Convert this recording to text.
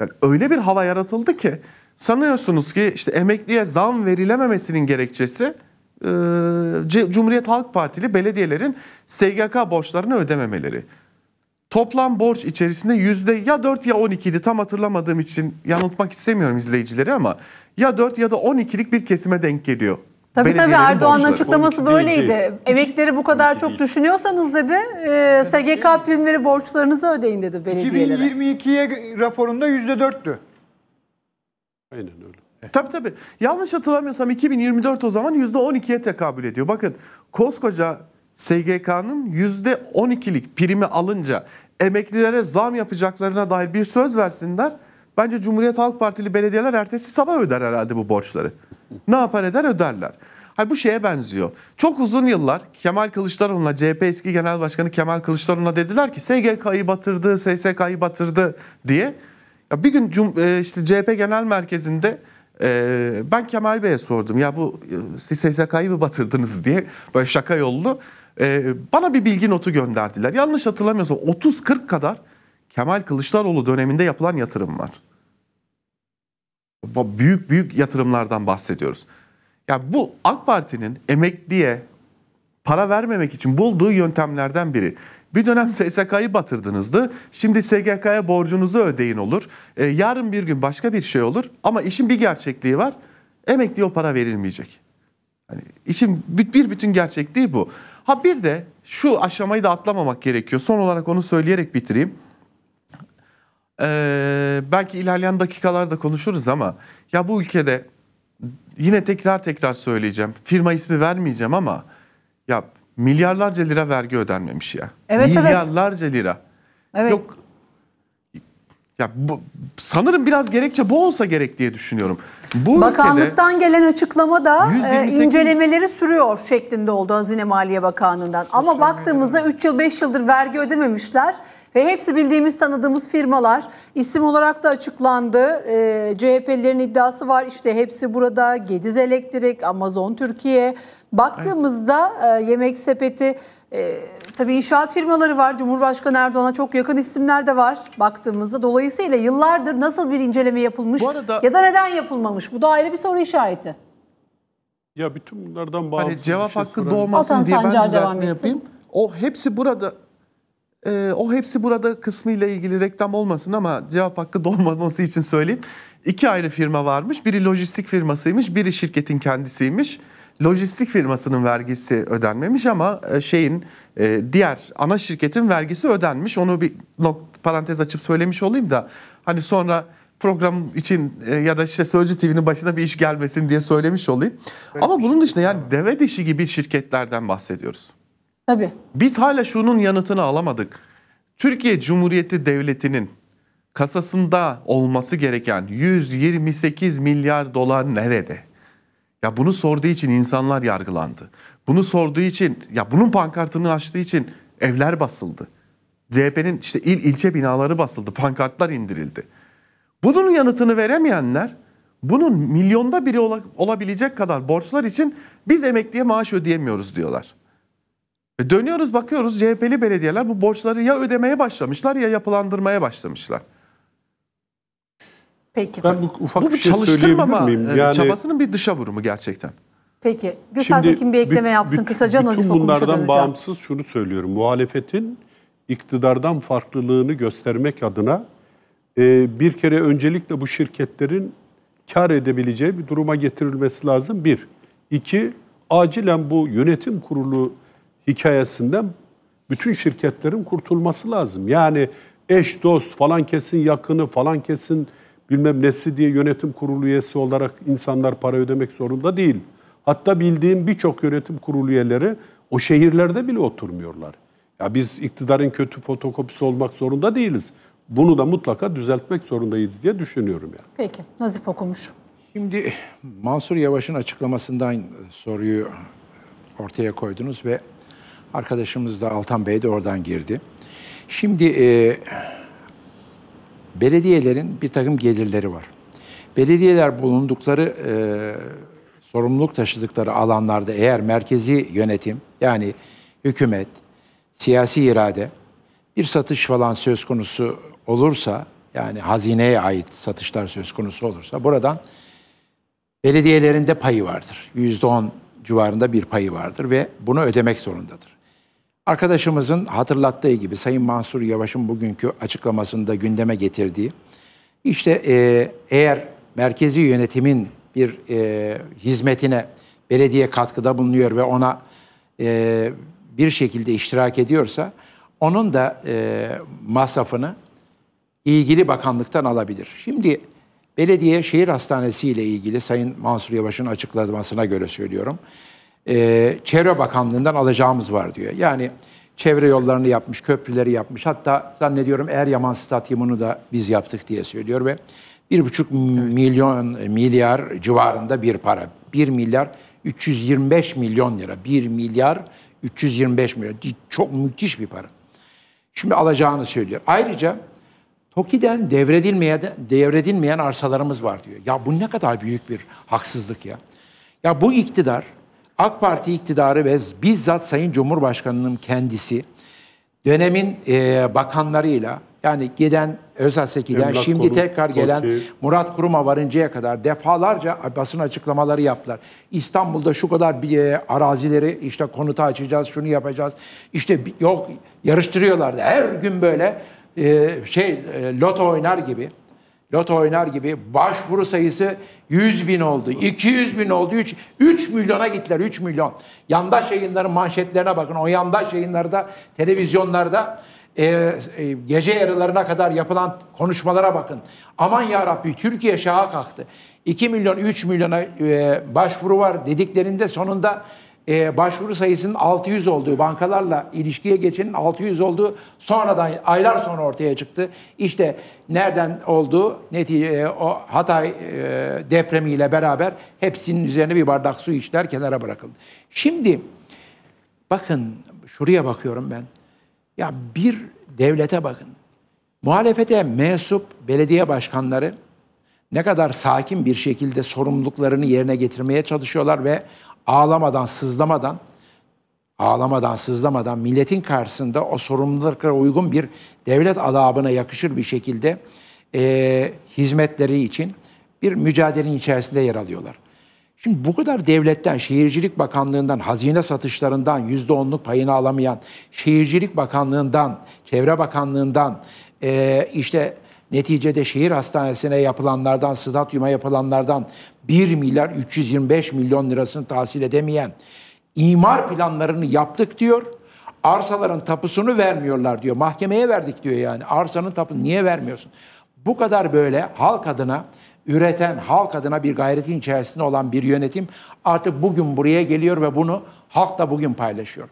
Yani öyle bir hava yaratıldı ki sanıyorsunuz ki işte emekliye zam verilememesinin gerekçesi e, Cumhuriyet Halk Partili belediyelerin SGK borçlarını ödememeleri. Toplam borç içerisinde yüzde ya 4 ya 12 idi tam hatırlamadığım için yanıltmak istemiyorum izleyicileri ama ya 4 ya da 12'lik bir kesime denk geliyor Tabii tabii Erdoğan'ın açıklaması böyleydi. Değil, Emekleri bu kadar çok değil. düşünüyorsanız dedi e, SGK primleri borçlarınızı ödeyin dedi belediyelere. 2022'ye raporunda %4'tü. Aynen öyle. Evet. Eh. Tabii tabii. Yanlış hatırlamıyorsam 2024 o zaman %12'ye tekabül ediyor. Bakın koskoca SGK'nın %12'lik primi alınca emeklilere zam yapacaklarına dair bir söz versinler. Bence Cumhuriyet Halk Partili belediyeler ertesi sabah öder herhalde bu borçları. Ne yapar eder öderler. Hay bu şeye benziyor. Çok uzun yıllar Kemal Kılıçdaroğlu'na CHP eski genel başkanı Kemal Kılıçdaroğlu'na dediler ki SGK'yı batırdı, SSK'yı batırdı diye. Ya bir gün e, işte CHP genel merkezinde e, ben Kemal Bey'e sordum ya bu e, siz SSK'yı mı batırdınız diye böyle şaka yollu. Bana bir bilgi notu gönderdiler. Yanlış hatırlamıyorsam 30-40 kadar Kemal Kılıçdaroğlu döneminde yapılan yatırım var büyük büyük yatırımlardan bahsediyoruz. Ya yani bu AK Parti'nin emekliye para vermemek için bulduğu yöntemlerden biri. Bir dönem SSK'yı batırdınızdı. Şimdi SGK'ya borcunuzu ödeyin olur. E, yarın bir gün başka bir şey olur. Ama işin bir gerçekliği var. Emekliye o para verilmeyecek. Hani işin bir bütün gerçekliği bu. Ha bir de şu aşamayı da atlamamak gerekiyor. Son olarak onu söyleyerek bitireyim. Ee, belki ilerleyen dakikalarda konuşuruz ama ya bu ülkede yine tekrar tekrar söyleyeceğim. Firma ismi vermeyeceğim ama ya milyarlarca lira vergi ödenmemiş ya. Evet Milyarlarca evet. lira. Evet. Yok ya bu, sanırım biraz gerekçe bu olsa gerek diye düşünüyorum. Bu Bakanlıktan gelen açıklama da 128... E, incelemeleri sürüyor şeklinde oldu Hazine Maliye Bakanlığı'ndan. Ama baktığımızda 3 yıl 5 yıldır vergi ödememişler. Ve hepsi bildiğimiz tanıdığımız firmalar. İsim olarak da açıklandı. E, ee, CHP'lilerin iddiası var İşte hepsi burada. Gediz Elektrik, Amazon Türkiye. Baktığımızda e, yemek sepeti e, tabii inşaat firmaları var. Cumhurbaşkanı Erdoğan'a çok yakın isimler de var baktığımızda. Dolayısıyla yıllardır nasıl bir inceleme yapılmış arada, ya da neden yapılmamış? Bu da ayrı bir soru işareti. Ya bütün bunlardan hani bağımsız. Hani cevap şey hakkı sorayım. doğmasın Atan diye ben düzeltme yapayım. O hepsi burada e, o hepsi burada kısmıyla ilgili reklam olmasın ama cevap hakkı dolmaması için söyleyeyim. İki ayrı firma varmış. Biri lojistik firmasıymış, biri şirketin kendisiymiş. Lojistik firmasının vergisi ödenmemiş ama e, şeyin e, diğer ana şirketin vergisi ödenmiş. Onu bir parantez açıp söylemiş olayım da hani sonra program için e, ya da işte Sözcü TV'nin başına bir iş gelmesin diye söylemiş olayım. Öyle ama bunun şey dışında yani deve dişi gibi şirketlerden bahsediyoruz. Tabii. Biz hala şunun yanıtını alamadık. Türkiye Cumhuriyeti Devleti'nin kasasında olması gereken 128 milyar dolar nerede? Ya bunu sorduğu için insanlar yargılandı. Bunu sorduğu için ya bunun pankartını açtığı için evler basıldı. CHP'nin işte il ilçe binaları basıldı, pankartlar indirildi. Bunun yanıtını veremeyenler bunun milyonda biri olabilecek kadar borçlar için biz emekliye maaş ödeyemiyoruz diyorlar. E dönüyoruz bakıyoruz CHP'li belediyeler bu borçları ya ödemeye başlamışlar ya yapılandırmaya başlamışlar. Peki. Ben bu ufak bu bir şey çalıştırmama e, miyim? Yani, çabasının bir dışa vurumu gerçekten. Peki. Gürsel Tekin bir ekleme yapsın. Kısaca Nazif Okumuş'a döneceğim. bağımsız şunu söylüyorum. Muhalefetin iktidardan farklılığını göstermek adına e, bir kere öncelikle bu şirketlerin kar edebileceği bir duruma getirilmesi lazım. Bir. İki, acilen bu yönetim kurulu hikayesinden bütün şirketlerin kurtulması lazım. Yani eş, dost, falan kesin yakını, falan kesin bilmem nesi diye yönetim kurulu üyesi olarak insanlar para ödemek zorunda değil. Hatta bildiğim birçok yönetim kurulu üyeleri o şehirlerde bile oturmuyorlar. Ya biz iktidarın kötü fotokopisi olmak zorunda değiliz. Bunu da mutlaka düzeltmek zorundayız diye düşünüyorum yani. Peki, Nazif okumuş. Şimdi Mansur Yavaş'ın açıklamasından soruyu ortaya koydunuz ve Arkadaşımız da Altan Bey de oradan girdi. Şimdi e, belediyelerin bir takım gelirleri var. Belediyeler bulundukları e, sorumluluk taşıdıkları alanlarda eğer merkezi yönetim yani hükümet, siyasi irade bir satış falan söz konusu olursa yani hazineye ait satışlar söz konusu olursa buradan belediyelerin de payı vardır. %10 civarında bir payı vardır ve bunu ödemek zorundadır. Arkadaşımızın hatırlattığı gibi Sayın Mansur Yavaş'ın bugünkü açıklamasında gündeme getirdiği, işte e, eğer merkezi yönetimin bir e, hizmetine belediye katkıda bulunuyor ve ona e, bir şekilde iştirak ediyorsa, onun da e, masrafını ilgili bakanlıktan alabilir. Şimdi belediye şehir hastanesi ile ilgili Sayın Mansur Yavaş'ın açıklamasına göre söylüyorum e, Çevre Bakanlığı'ndan alacağımız var diyor. Yani çevre yollarını yapmış, köprüleri yapmış. Hatta zannediyorum Yaman Stadyumunu da biz yaptık diye söylüyor ve 1,5 evet. milyon e, milyar civarında bir para. 1 milyar 325 milyon lira. 1 milyar 325 milyon. Çok müthiş bir para. Şimdi alacağını söylüyor. Ayrıca TOKİ'den devredilmeyen, devredilmeyen arsalarımız var diyor. Ya bu ne kadar büyük bir haksızlık ya. Ya bu iktidar AK Parti iktidarı ve bizzat Sayın Cumhurbaşkanı'nın kendisi dönemin e, bakanlarıyla yani giden Özaseki'den şimdi Kurum, tekrar gelen Koki. Murat Kurum'a varıncaya kadar defalarca basın açıklamaları yaptılar. İstanbul'da şu kadar bir e, arazileri işte konuta açacağız, şunu yapacağız. İşte yok yarıştırıyorlardı. Her gün böyle e, şey e, loto oynar gibi loto oynar gibi başvuru sayısı 100 bin oldu, 200 bin oldu, 3, 3 milyona gittiler, 3 milyon. Yandaş yayınların manşetlerine bakın. O yandaş yayınlarda, televizyonlarda e, e, gece yarılarına kadar yapılan konuşmalara bakın. Aman ya Rabbi Türkiye şaha kalktı. 2 milyon, 3 milyona e, başvuru var dediklerinde sonunda e, başvuru sayısının 600 olduğu, bankalarla ilişkiye geçenin 600 olduğu sonradan aylar sonra ortaya çıktı. İşte nereden oldu? Netice o Hatay e, depremiyle beraber hepsinin üzerine bir bardak su içler kenara bırakıldı. Şimdi bakın şuraya bakıyorum ben. Ya bir devlete bakın. Muhalefete mensup belediye başkanları ne kadar sakin bir şekilde sorumluluklarını yerine getirmeye çalışıyorlar ve ağlamadan, sızlamadan ağlamadan, sızlamadan milletin karşısında o sorumluluklara uygun bir devlet adabına yakışır bir şekilde e, hizmetleri için bir mücadelenin içerisinde yer alıyorlar. Şimdi bu kadar devletten, Şehircilik Bakanlığı'ndan, hazine satışlarından yüzde onluk payını alamayan, Şehircilik Bakanlığı'ndan, Çevre Bakanlığı'ndan, e, işte Neticede şehir hastanesine yapılanlardan, stadyuma yapılanlardan 1 milyar 325 milyon lirasını tahsil edemeyen imar planlarını yaptık diyor. Arsaların tapusunu vermiyorlar diyor. Mahkemeye verdik diyor yani. Arsanın tapını niye vermiyorsun? Bu kadar böyle halk adına üreten, halk adına bir gayretin içerisinde olan bir yönetim artık bugün buraya geliyor ve bunu halk da bugün paylaşıyor.